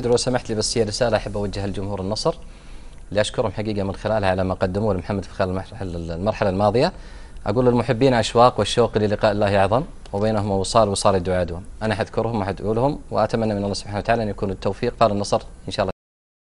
تقدر لو سمحت لي بس هي رساله احب اوجهها لجمهور النصر اللي اشكرهم حقيقه من خلالها على ما قدموه لمحمد في خلال المرحله الماضيه اقول للمحبين اشواق والشوق للقاء الله اعظم وبينهم وصال وصال الدعاء انا حذكرهم وحدعو لهم واتمنى من الله سبحانه وتعالى ان يكون التوفيق قال النصر ان شاء الله